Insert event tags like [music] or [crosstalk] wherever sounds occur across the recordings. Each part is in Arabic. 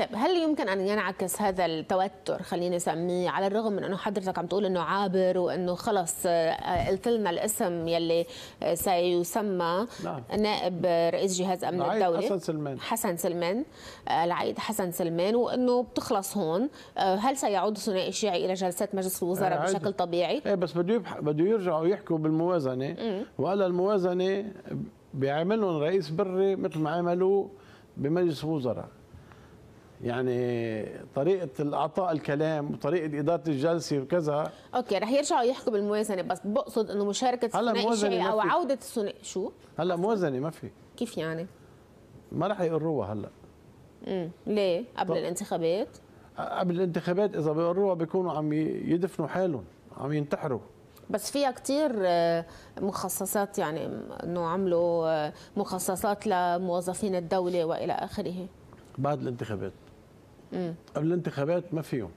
طيب هل يمكن ان ينعكس هذا التوتر خليني اسميه على الرغم من انه حضرتك عم تقول انه عابر وانه خلص آه، قلت لنا الاسم يلي آه، سيسمى نعم. نائب رئيس جهاز امن الدوله حسن سلمان حسن سلمان آه، العيد حسن سلمان وانه بتخلص هون هل سيعود الثنائي الشيعي الى جلسات مجلس الوزراء عادة. بشكل طبيعي؟ ايه بس بده بده يرجعوا يحكوا بالموازنه وقال الموازنه بيعملهم رئيس بري مثل ما عملوا بمجلس الوزراء يعني طريقه اعطاء الكلام وطريقه اداره الجلسه وكذا اوكي رح يرجعوا يحكوا بالموازنه بس بقصد انه مشاركه الثنائي الشيعي او عوده الثنائي شو هلا موازنه ما في كيف يعني ما رح يقروها هلا امم ليه قبل طب. الانتخابات قبل الانتخابات اذا بيقروها بيكونوا عم يدفنوا حالهم عم ينتحروا بس فيها كتير آه، مخصصات يعني انه عملوا آه، مخصصات لموظفين الدوله والى اخره بعد الانتخابات قبل الانتخابات ما فيهم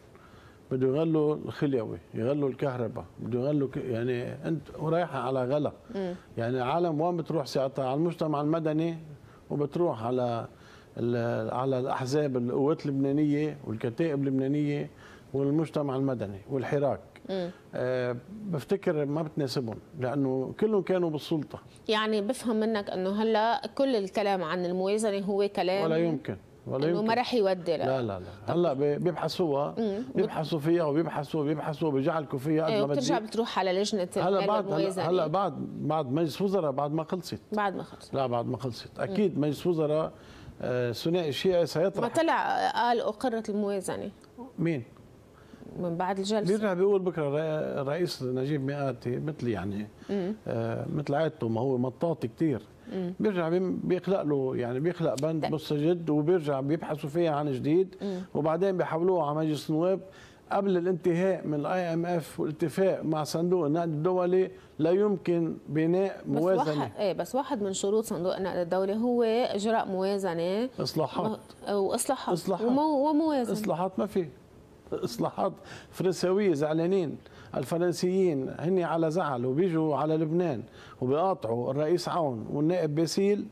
بده يغلوا الخليوي يغلوا الكهرباء بده يغلوا ك... يعني انت ورايحه على غلا يعني العالم وين بتروح ساعتها على المجتمع المدني وبتروح على ال... على الاحزاب القوات اللبنانيه والكتائب اللبنانيه والمجتمع المدني والحراك أه بفتكر ما بتناسبهم لانه كلهم كانوا بالسلطه يعني بفهم منك انه هلا كل الكلام عن الموازنه هو كلام ولا يمكن ولا انه ما راح يودي لا لا لا, لا. هلا بيبحثوها بيبحثوا فيها وبيبحثوا بيبحثوا بيجعلكوا فيها قد إيه، ما بترجع بتروح على لجنه هلا بعد هلا, هلا بعد بعد مجلس وزراء بعد ما خلصت بعد ما خلصت لا بعد ما خلصت اكيد مجلس وزراء آه، ثنائي شيعي سيطرح ما طلع آه، قال اقرت الموازنه مين؟ من بعد الجلسه بيرجع بيقول بكره الرئيس نجيب مئاتي مثل يعني آه مثل عادته ما هو مطاطي كثير بيرجع بيخلق له يعني بيخلق بند بص جد وبيرجع بيبحثوا فيها عن جديد وبعدين بيحولوها على مجلس النواب قبل الانتهاء من الاي ام اف والاتفاق مع صندوق النقد الدولي لا يمكن بناء موازنه بس واحد, ايه بس واحد من شروط صندوق النقد الدولي هو اجراء موازنه اصلاحات واصلاحات اصلاحات وموازنه اصلاحات ما في اصلاحات فرنساويه زعلانين الفرنسيين هني على زعل وبيجوا على لبنان وبيقاطعوا الرئيس عون والنائب باسيل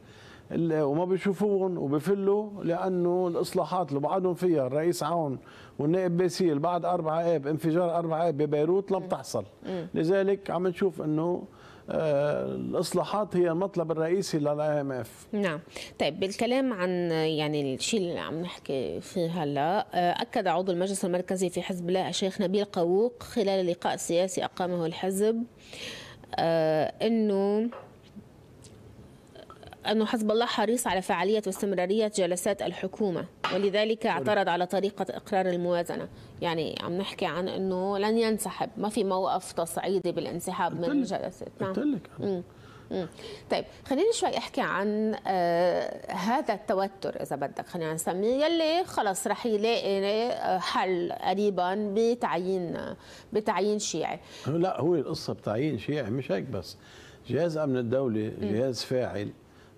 وما بيشوفوهم وبفلوا لانه الاصلاحات اللي بعدهم فيها الرئيس عون والنائب باسيل بعد اربع اب إيه انفجار اربع اب إيه ببيروت لم تحصل لذلك عم نشوف انه الاصلاحات هي المطلب الرئيسي للاي ام اف نعم طيب بالكلام عن يعني الشيء اللي عم نحكي فيه هلا اكد عضو المجلس المركزي في حزب الله الشيخ نبيل قووق خلال اللقاء السياسي اقامه الحزب آه، انه أن حزب الله حريص على فعالية واستمرارية جلسات الحكومة ولذلك اعترض على طريقة إقرار الموازنة يعني عم نحكي عن أنه لن ينسحب ما في موقف تصعيدي بالانسحاب من الجلسات نعم. طيب خليني شوي احكي عن آه هذا التوتر اذا بدك خلينا نسميه يلي خلص رح يلاقي حل قريبا بتعيين بتعيين شيعي لا هو القصه بتعيين شيعي مش هيك بس جهاز امن الدوله جهاز فاعل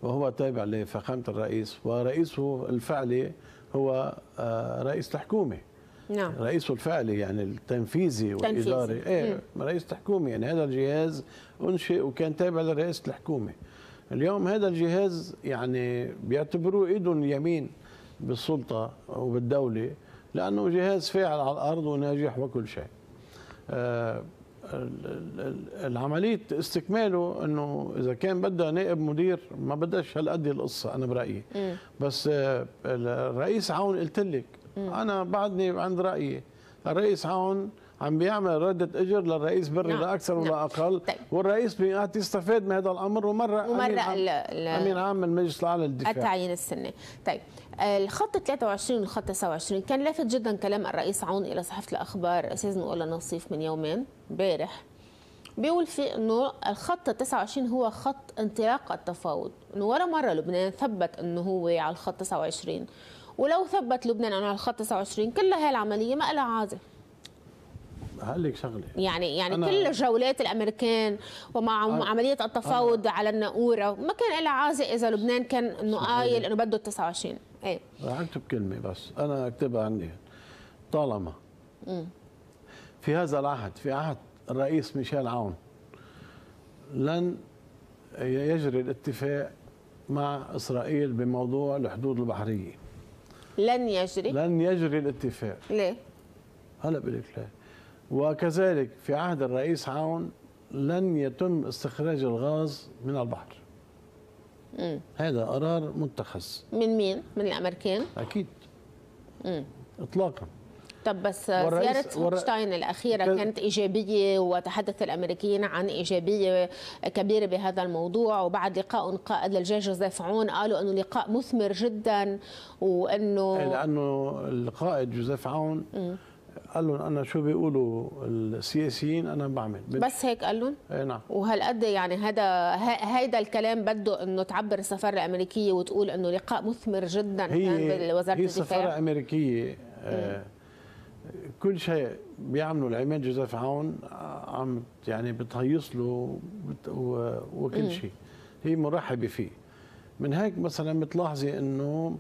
وهو تابع لفخامة الرئيس ورئيسه الفعلي هو آه، رئيس الحكومة نعم رئيسه الفعلي يعني التنفيذي والإداري إيه رئيس الحكومة يعني هذا الجهاز أنشئ وكان تابع لرئاسة الحكومة اليوم هذا الجهاز يعني بيعتبروه إيده اليمين بالسلطة وبالدولة لأنه جهاز فاعل على الأرض وناجح وكل شيء آه، العمليه استكماله انه اذا كان بدها نائب مدير ما بدهاش هالقد القصه انا برايي م. بس آه، الرئيس عون قلت لك انا بعدني عند رايي الرئيس عون عم بيعمل ردة اجر للرئيس بري نعم. لا اكثر ولا نعم. اقل طيب. والرئيس بيقعد يستفاد من هذا الامر ومره ومره امين عام, ال... أمين عام المجلس الاعلى للدفاع التعيين السني طيب الخط 23 والخط 29 كان لافت جدا كلام الرئيس عون الى صحيفه الاخبار استاذ نقول نصيف من يومين امبارح بيقول فيه انه الخط 29 هو خط انطلاق التفاوض انه ولا مره لبنان ثبت انه هو على الخط 29 ولو ثبت لبنان انه على الخط 29 كل هاي العمليه ما لها عازه هقول لك شغله يعني يعني كل جولات الامريكان ومع آه، عمليه التفاوض آه. على الناوره ما كان لها عازه اذا لبنان كان انه قايل انه بده 29 ايه رح آه، اكتب كلمه بس انا اكتبها عندي طالما في هذا العهد في عهد الرئيس ميشيل عون لن يجري الاتفاق مع اسرائيل بموضوع الحدود البحريه لن يجري لن يجري الاتفاق ليه هلا بقول لك ليه وكذلك في عهد الرئيس عون لن يتم استخراج الغاز من البحر مم. هذا قرار متخذ من مين؟ من الأمريكان؟ أكيد مم. إطلاقا طب بس زيارة ور... الأخيرة ك... كانت إيجابية وتحدث الأمريكيين عن إيجابية كبيرة بهذا الموضوع وبعد لقاء قائد للجيش جوزيف عون قالوا أنه لقاء مثمر جدا وأنه إيه، لأنه القائد جوزيف عون مم. قال لهم انا شو بيقولوا السياسيين انا بعمل بس هيك قال لهم؟ اي نعم وهالقد يعني هذا هيدا الكلام بده انه تعبر السفاره الامريكيه وتقول انه لقاء مثمر جدا هي كان بوزاره هي السفاره الامريكيه آه، كل شيء بيعملوا العماد جوزيف عون آه، عم يعني بتهيص له وكل شيء هي مرحبه فيه من هيك مثلا بتلاحظي انه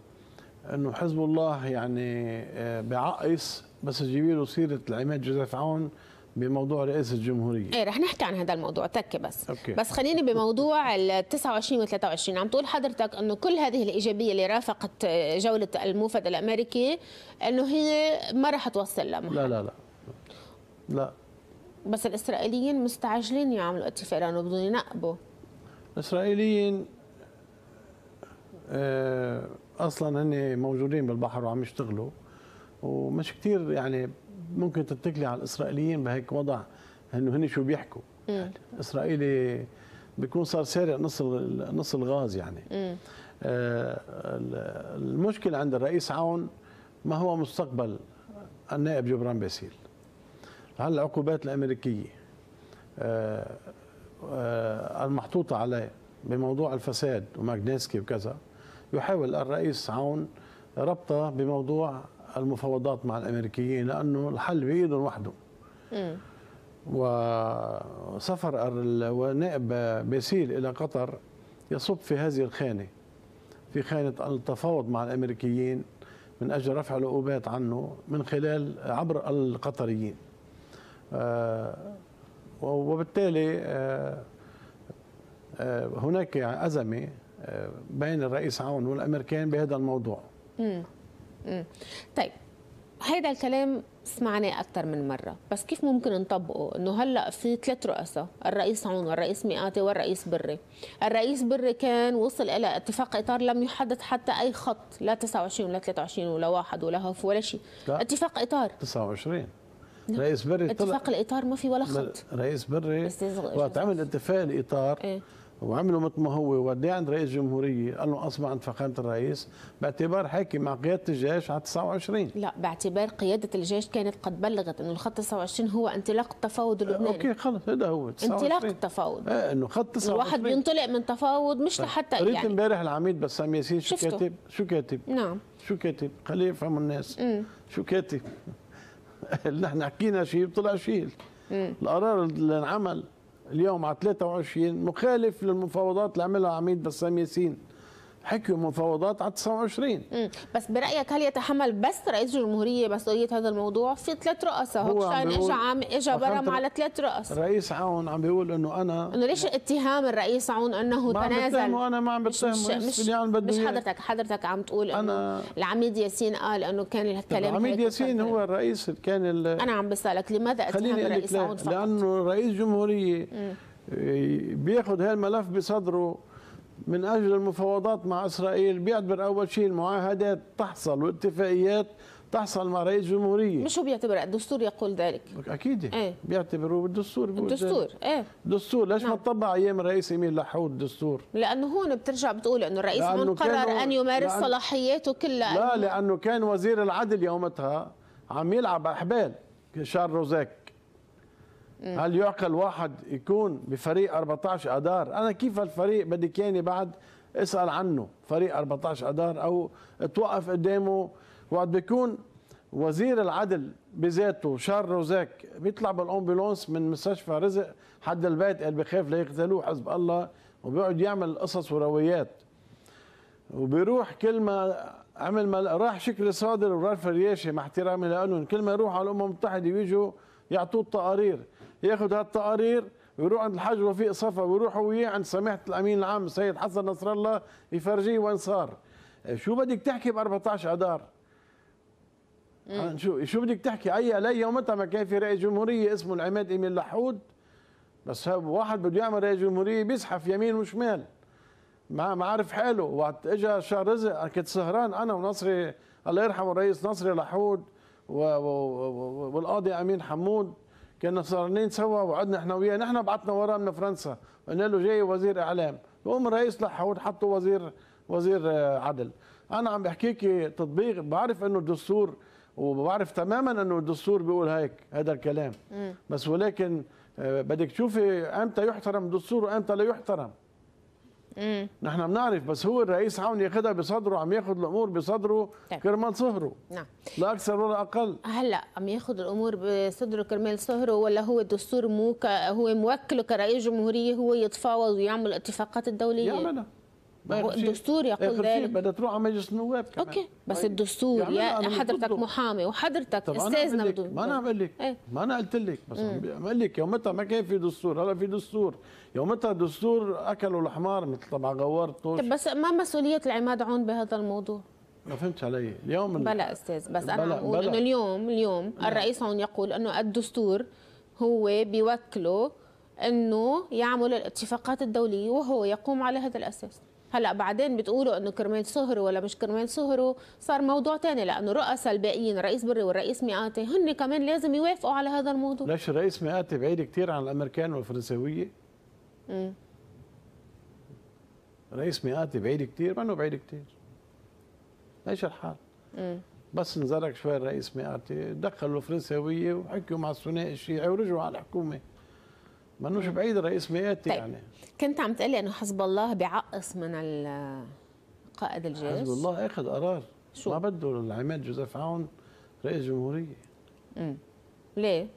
انه حزب الله يعني آه، بعقص بس تجيبي له سيره العماد جوزيف عون بموضوع رئاسة الجمهورية ايه رح نحكي عن هذا الموضوع تكي بس أوكي. بس خليني بموضوع ال 29 و 23 عم تقول حضرتك انه كل هذه الايجابية اللي رافقت جولة الموفد الامريكي انه هي ما رح توصل لمحل لا لا لا لا بس الاسرائيليين مستعجلين يعملوا اتفاق لانه بدهم ينقبوا الاسرائيليين آه، اصلا هن موجودين بالبحر وعم يشتغلوا ومش كثير يعني ممكن تتكلي على الاسرائيليين بهيك وضع انه هن شو بيحكوا يعني اسرائيلي بيكون صار سارق نص نص الغاز يعني آه المشكله عند الرئيس عون ما هو مستقبل النائب جبران باسيل هل العقوبات الامريكيه آه آه المحطوطه عليه بموضوع الفساد وماجنيسكي وكذا يحاول الرئيس عون ربطه بموضوع المفاوضات مع الامريكيين لانه الحل بايدهم وحدهم وسفر النائب باسيل الى قطر يصب في هذه الخانه في خانه التفاوض مع الامريكيين من اجل رفع العقوبات عنه من خلال عبر القطريين آه، وبالتالي آه، آه، هناك أزمة بين الرئيس عون والأمريكان بهذا الموضوع طيب هيدا الكلام سمعناه أكثر من مرة بس كيف ممكن نطبقه إنه هلأ في ثلاث رؤساء الرئيس عون والرئيس مئاتي والرئيس بري الرئيس بري كان وصل إلى اتفاق إطار لم يحدد حتى أي خط لا 29 ولا 23 ولا واحد ولا هف ولا شيء اتفاق إطار 29 لا. نعم. رئيس بري اتفاق طلع... الاطار ما في ولا خط رئيس بري وقت عمل اتفاق الاطار ايه؟ وعملوا مثل ما هو وديه عند رئيس جمهورية قال له أصبح عند فخامة الرئيس باعتبار حكي مع قيادة الجيش على 29 لا باعتبار قيادة الجيش كانت قد بلغت أنه الخط 29 هو انطلاق التفاوض اللبناني أوكي خلص هذا هو انطلاق التفاوض إيه أنه خط 29 الواحد بينطلق من تفاوض مش طيب. لحتى قريت يعني. امبارح العميد بسام ياسين شو كاتب شو كاتب نعم شو كاتب خليه يفهموا الناس مم. شو كاتب نحن [laughs] حكينا شيء طلع شيء القرار اللي انعمل اليوم على 23 مخالف للمفاوضات اللي عملها عميد بسام ياسين حكي مفاوضات على 29 بس برايك هل يتحمل بس رئيس الجمهوريه مسؤوليه هذا الموضوع في ثلاث رؤساء هو اجى عم اجى برم على ثلاث رؤساء رئيس عون عم بيقول انه انا انه ليش اتهام الرئيس عون انه ما تنازل انا ما عم بتهم مش مش, مش حضرتك حضرتك عم تقول انه العميد ياسين قال انه كان الكلام العميد ياسين هو الرئيس كان انا عم بسالك لماذا اتهام الرئيس عون فقط؟ لانه رئيس جمهوريه بياخذ هالملف بصدره من أجل المفاوضات مع إسرائيل بيعتبر أول شيء المعاهدات تحصل واتفاقيات تحصل مع رئيس جمهورية مش هو بيعتبر الدستور يقول ذلك أكيد ايه؟ بيعتبره بالدستور الدستور ايه الدستور ليش نعم. ما طبع أيام الرئيس إيميل لحود الدستور لأنه هون بترجع بتقول أنه الرئيس من قرر أن يمارس لأن... صلاحياته كلها لا لأنه كان وزير العدل يومتها عم يلعب أحبال شارل روزاك هل يعقل واحد يكون بفريق 14 اذار انا كيف الفريق بدك كاني بعد اسال عنه فريق 14 اذار او توقف قدامه وقت بيكون وزير العدل بذاته شار روزاك بيطلع بالامبولانس من مستشفى رزق حد البيت قال بخاف ليقتلوه حزب الله وبيقعد يعمل قصص ورويات وبيروح كل ما عمل ما راح شكل صادر وراح فرياشي مع احترامي لهم كل ما يروحوا على الامم المتحده ويجوا يعطوه التقارير ياخذ هالتقارير ويروح عند الحاج وفيق صفا ويروح وياه عند سماحه الامين العام السيد حسن نصر الله يفرجيه وين صار شو بدك تحكي ب 14 اذار شو شو بدك تحكي اي لي يومتها ما كان في رئيس جمهوريه اسمه العماد ايميل لحود بس واحد بده يعمل رئيس جمهوريه بيزحف يمين وشمال ما ما عارف حاله وقت اجى شهر رزق كنت سهران انا ونصري الله يرحمه الرئيس نصري لحود والقاضي امين حمود كنا صارنين سوا وقعدنا احنا وياه نحن بعثنا وراه من فرنسا قلنا له جاي وزير اعلام قوم الرئيس لحقوه حطه وزير وزير آه، عدل انا عم بحكيك تطبيق بعرف انه الدستور وبعرف تماما انه الدستور بيقول هيك هذا الكلام م. بس ولكن آه، بدك تشوفي امتى يحترم الدستور وامتى لا يحترم نحن بنعرف بس هو الرئيس عم ياخذها بصدره عم ياخذ الامور بصدره طيب. كرمال صهره نعم لا اكثر ولا اقل هلا عم ياخذ الامور بصدره كرمال صهره ولا هو الدستور مو هو موكله كرئيس جمهوريه هو يتفاوض ويعمل اتفاقات الدوليه يعملها الدستور يقول ذلك بدها تروح على مجلس النواب كمان اوكي بس طيب. الدستور يعني يا حضرتك محامي وحضرتك استاذنا بدون ما انا عم لك إيه. ما انا قلت لك بس إيه. عم بقول لك يومتها ما كان في دستور هلا في دستور يومتها الدستور اكلوا الحمار مثل طبعا غوار طوش طيب بس ما مسؤوليه العماد عون بهذا الموضوع؟ ما فهمت علي اليوم بلا استاذ بس انا بقول انه اليوم اليوم نعم. الرئيس عون يقول انه الدستور هو بيوكله انه يعمل الاتفاقات الدوليه وهو يقوم على هذا الاساس هلا بعدين بتقولوا انه كرمال صهره ولا مش كرمال صهره صار موضوع ثاني لانه رؤساء الباقيين رئيس بري والرئيس مئاتي هن كمان لازم يوافقوا على هذا الموضوع ليش الرئيس مئاتي بعيد كثير عن الامريكان والفرنسويه امم رئيس مئاتي بعيد كثير منه بعيد كثير ليش الحال امم بس انزرق شوي الرئيس مئاتي دخلوا الفرنساويه وحكوا مع الثنائي الشيعي ورجعوا على الحكومه مانوش بعيد رئيس مئات طيب. يعني كنت عم تقلي انه حزب الله بيعقص من قائد الجيش حزب الله اخذ قرار شو؟ ما بده العماد جوزيف عون رئيس جمهوريه امم ليه؟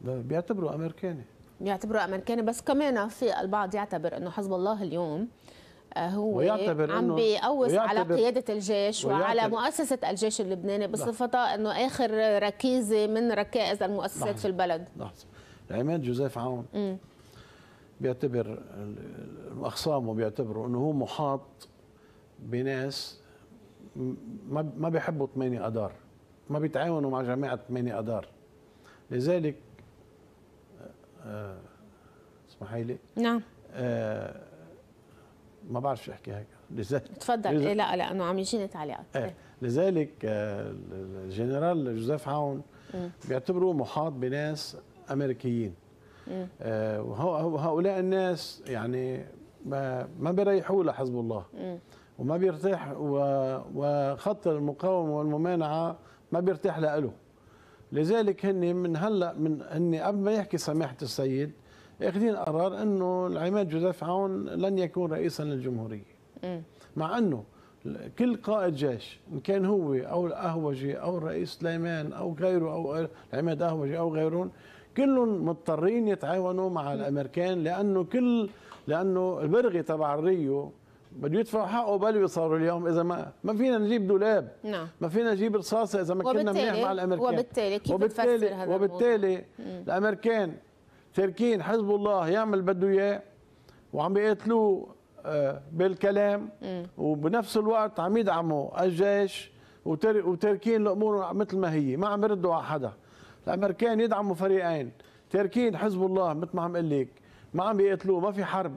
بيعتبروا امريكاني يعتبروا امريكاني بس كمان في البعض يعتبر انه حزب الله اليوم آه، هو ويعتبر عم بيقوس على قيادة الجيش وعلى مؤسسة الجيش اللبناني بصفتها انه اخر ركيزة من ركائز المؤسسات لحظة. في البلد لحظة. العماد جوزيف عون مم. بيعتبر اخصامه بيعتبروا انه هو محاط بناس ما ما بيحبوا 8 اذار ما بيتعاونوا مع جماعه 8 اذار لذلك آه، آه، اسمحي لي نعم آه، ما بعرف شو احكي هيك لذلك تفضل لذلك إيه، لا لانه عم يجيني تعليقات إيه. إيه. لذلك الجنرال جوزيف عون بيعتبروه محاط بناس امريكيين آه، وهؤلاء الناس يعني ما ما بيريحوا لحزب الله وما بيرتاح وخط المقاومه والممانعه ما بيرتاح له لذلك هن من هلا من هن قبل ما يحكي سماحه السيد اخذين قرار انه العماد جوزيف عون لن يكون رئيسا للجمهوريه مع انه كل قائد جيش ان كان هو او الاهوجي او الرئيس سليمان او غيره او العماد اهوجي او غيرهم كلهم مضطرين يتعاونوا مع الامريكان لانه كل لانه البرغي تبع الريو بده يدفع حقه بل صاروا اليوم اذا ما ما فينا نجيب دولاب نعم ما فينا نجيب رصاصه اذا ما كنا منيح مع الامريكان وبالتالي كيف وبالتالي هذا وبالتالي الامريكان تركين حزب الله يعمل بده اياه وعم بيقتلوه آه، بالكلام وبنفس الوقت عم يدعموا الجيش وتركين الامور مثل ما هي ما عم يردوا على حدا الامريكان يدعموا فريقين تاركين حزب الله مثل ما عم اقول لك ما عم بيقتلوه ما في حرب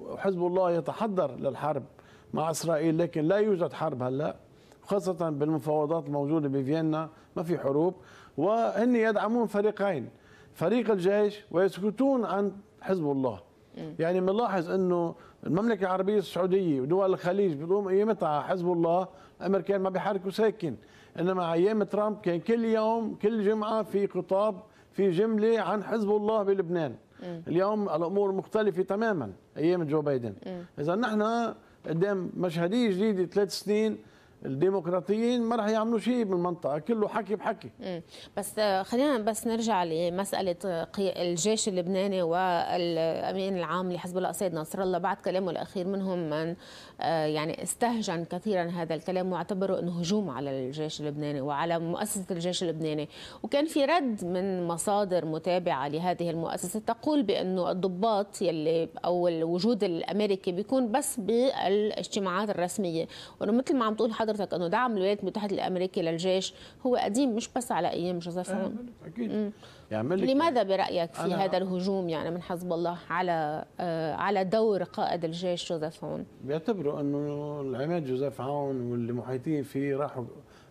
وحزب الله يتحضر للحرب مع اسرائيل لكن لا يوجد حرب هلا خاصة بالمفاوضات الموجودة بفيينا ما في حروب وهن يدعمون فريقين فريق الجيش ويسكتون عن حزب الله يعني بنلاحظ انه المملكه العربيه السعوديه ودول الخليج بتقوم قيمتها حزب الله الامريكان ما بيحركوا ساكن انما ايام ترامب كان كل يوم كل جمعه في خطاب في جمله عن حزب الله بلبنان اليوم الامور مختلفه تماما ايام جو بايدن اذا نحن قدام مشهديه جديده ثلاث سنين الديمقراطيين ما راح يعملوا شيء بالمنطقه كله حكي بحكي بس خلينا بس نرجع لمساله الجيش اللبناني والامين العام لحزب الله السيد نصر الله بعد كلامه الاخير منهم من آه، يعني استهجن كثيرا هذا الكلام واعتبره انه هجوم على الجيش اللبناني وعلى مؤسسه الجيش اللبناني وكان في رد من مصادر متابعه لهذه المؤسسه تقول بانه الضباط يلي او الوجود الامريكي بيكون بس بالاجتماعات الرسميه وانه مثل ما عم تقول حضرتك حضرتك انه دعم الولايات المتحده الامريكيه للجيش هو قديم مش بس على ايام جوزيف هون آه، اكيد يعني لماذا برايك في هذا الهجوم يعني من حزب الله على آه على دور قائد الجيش جوزيف هون بيعتبروا انه العماد جوزيف هون واللي محيطين فيه راحوا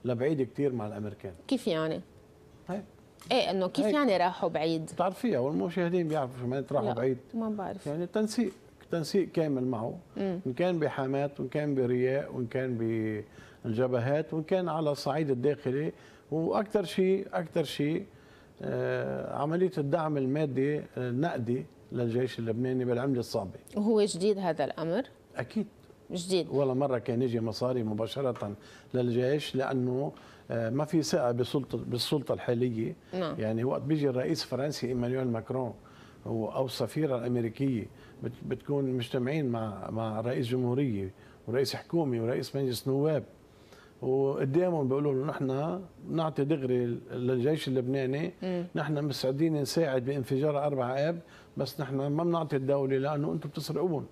لبعيد كثير مع الامريكان كيف يعني؟ هيك ايه انه كيف هيك. يعني راحوا بعيد؟ بتعرفيها والمشاهدين بيعرفوا شو معناتها راحوا لا. بعيد ما بعرف يعني تنسيق تنسيق كامل معه ان كان بحامات وان كان برياء وان كان بالجبهات وان كان على الصعيد الداخلي واكثر شيء اكثر شيء آه، عمليه الدعم المادي آه، النقدي للجيش اللبناني بالعمله الصعبه وهو جديد هذا الامر اكيد جديد ولا مره كان يجي مصاري مباشره للجيش لانه آه، ما في ثقه بالسلطه بالسلطه الحاليه نعم. يعني وقت بيجي الرئيس الفرنسي ايمانويل ماكرون او السفيره الامريكيه بتكون مجتمعين مع مع رئيس جمهوريه ورئيس حكومه ورئيس مجلس نواب وقدامهم بيقولوا له نحن نعطي دغري للجيش اللبناني نحن مستعدين نساعد بانفجار اربع اب بس نحن ما بنعطي الدوله لانه انتم بتسرقون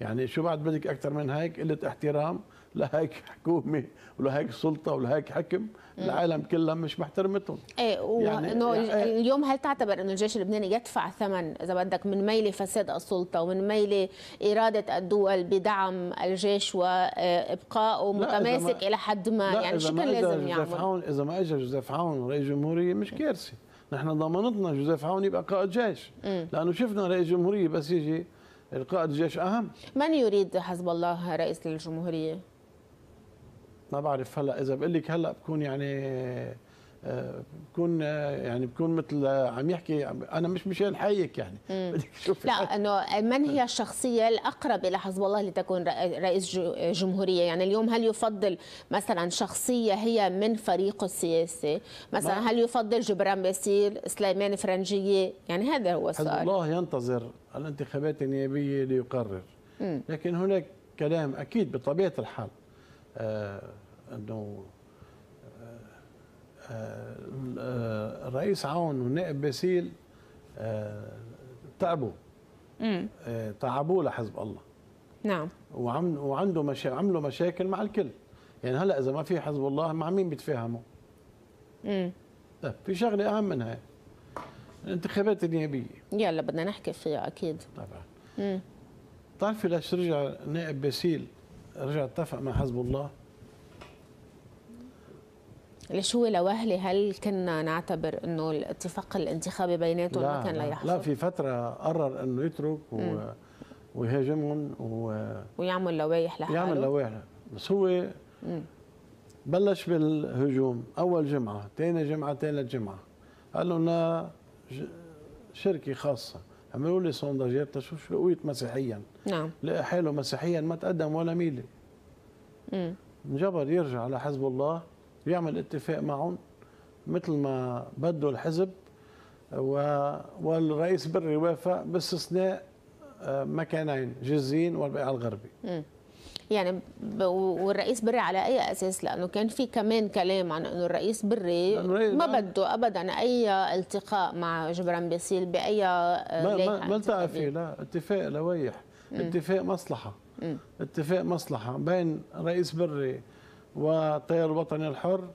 يعني شو بعد بدك اكثر من هيك قله احترام لهيك هيك حكومه ولا هيك سلطه ولا هيك حكم العالم كلها مش محترمتهم ايه و... يعني انه يعني اليوم هل تعتبر انه الجيش اللبناني يدفع ثمن اذا بدك من ميل فساد السلطه ومن ميل اراده الدول بدعم الجيش وابقائه متماسك الى حد ما يعني شو كان ما لازم يعمل عون اذا ما اجى جوزيف عون رئيس جمهوريه مش كارثه نحن ضمانتنا جوزيف عون يبقى قائد جيش لانه شفنا رئيس جمهوريه بس يجي القائد الجيش اهم من يريد حزب الله رئيس للجمهوريه ما بعرف هلا اذا بقول لك هلا بكون يعني آه، بكون آه، يعني بكون مثل آه، عم يحكي انا مش مشان حيك يعني [laughs] بدك لا انه من هي الشخصيه الاقرب الى حزب الله لتكون رئيس جمهوريه يعني اليوم هل يفضل مثلا شخصيه هي من فريقه السياسي مثلا هل يفضل جبران باسيل سليمان فرنجيه يعني هذا هو السؤال حزب الله ينتظر الانتخابات النيابيه ليقرر لكن هناك كلام اكيد بطبيعه الحال آه، انه الرئيس آه، آه، عون والنائب باسيل تعبوا تعبوا لحزب الله نعم وعم وعنده مشا... عملوا مشاكل مع الكل يعني هلا اذا ما في حزب الله مع مين بيتفاهموا امم لا طيب، في شغله اهم من الانتخابات النيابيه يلا بدنا نحكي فيها اكيد طبعا امم بتعرفي ليش رجع نائب باسيل رجع اتفق مع حزب الله ليش هو لوهلي هل كنا نعتبر انه الاتفاق الانتخابي بيناتهم ما كان لا يحصل؟ لا في فتره قرر انه يترك و... ويهاجمهم و... ويعمل لوايح لحاله يعمل لوايح بس هو مم. بلش بالهجوم اول جمعه ثاني جمعه ثالث جمعه قال لهم ج... شركه خاصه عملوا لي سونداجات تشوف شو لقيت مسيحيا نعم لقى حاله مسيحيا ما تقدم ولا ميله امم انجبر يرجع على حزب الله يعمل اتفاق معهم مثل ما بده الحزب و... والرئيس بري وافق باستثناء آه، مكانين جزين والبقاع الغربي امم يعني والرئيس بري على اي اساس لانه كان في كمان كلام عن انه الرئيس بري ما بده ابدا اي التقاء مع جبران باسيل باي ما آه، ما, التقى فيه لا اتفاق لويح اتفاق مصلحه اتفاق مصلحه بين رئيس بري والتيار الوطني الحر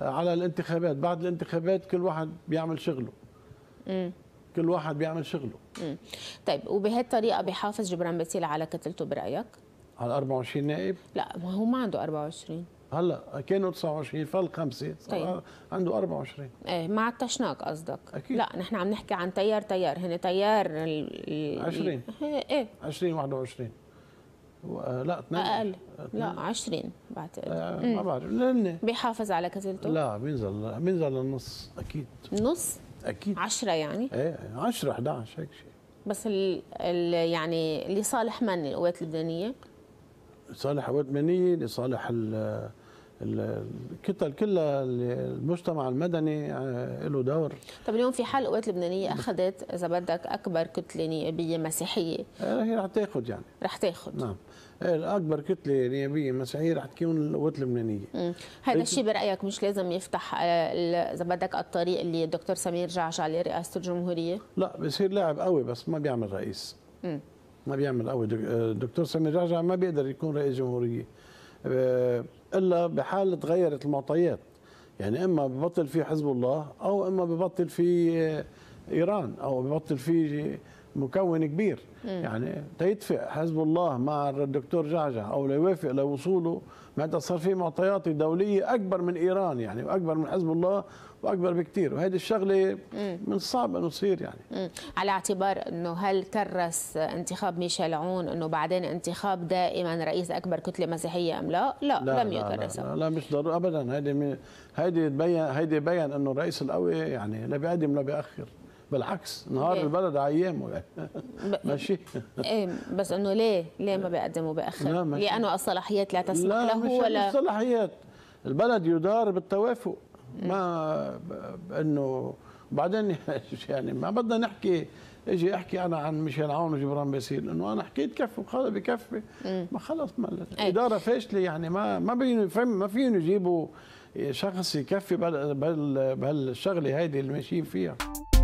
آه، على الانتخابات بعد الانتخابات كل واحد بيعمل شغله كل واحد بيعمل شغله طيب وبهالطريقه بحافظ جبران باسيل على كتلته برايك على 24 نائب؟ لا ما هو ما عنده 24 هلا كانوا 29 فل خمسه طيب. آه، عنده 24 ايه ما عطشناك قصدك اكيد لا نحن عم نحكي عن تيار تيار هن تيار ال 20 ايه 20 إيه. 21 آه، لا اثنين اقل لا 20 بعتقد آه، ما بعرف لانه بيحافظ على كتلته؟ لا بينزل بينزل للنص اكيد نص؟ اكيد 10 يعني؟ ايه 10 11 هيك شيء بس ال ال يعني لصالح من القوات اللبنانيه؟ لصالح عواد لصالح الكتل كلها المجتمع المدني آه، له دور طب اليوم في حال القوات اللبنانيه اخذت اذا بدك اكبر كتله نيابيه مسيحيه آه، هي رح تاخذ يعني رح تاخذ نعم آه، اكبر كتله نيابيه مسيحيه رح تكون القوات اللبنانيه هذا الشيء برايك مش لازم يفتح اذا بدك الطريق اللي الدكتور سمير جعجع لرئاسه الجمهوريه لا بصير لاعب قوي بس ما بيعمل رئيس م. ما بيعمل قوي آه، دكتور سامي جعجع ما بيقدر يكون رئيس جمهوريه آه، الا بحال تغيرت المعطيات يعني اما ببطل في حزب الله او اما ببطل في آه، ايران او ببطل في مكون كبير مم. يعني تيتفق حزب الله مع الدكتور جعجع او ليوافق لوصوله معناتها صار في معطيات دوليه اكبر من ايران يعني واكبر من حزب الله واكبر بكثير وهذه الشغله من الصعب انه تصير يعني مم. على اعتبار انه هل كرس انتخاب ميشيل عون انه بعدين انتخاب دائما رئيس اكبر كتله مسيحيه ام لا؟ لا, لا لم يكرس لا, لا, لا مش ضروري ابدا هذه هيدي تبين هيدي بين انه الرئيس القوي يعني لا بيقدم لا بياخر بالعكس نهار ليه؟ البلد عيامه يعني [laughs] ماشي ايه بس انه ليه ليه ما بيقدموا باخر لانه الصلاحيات لا تسمح لا له مش ولا الصلاحيات البلد يدار بالتوافق ما انه بعدين [laughs] يعني ما بدنا نحكي اجي احكي انا عن ميشيل عون وجبران باسيل انه انا حكيت كفي وخلص بكفي ما خلص ما إيه. اداره فاشله يعني ما ما بيفهم ما فيهم يجيبوا شخص يكفي بهالشغله هيدي اللي ماشيين فيها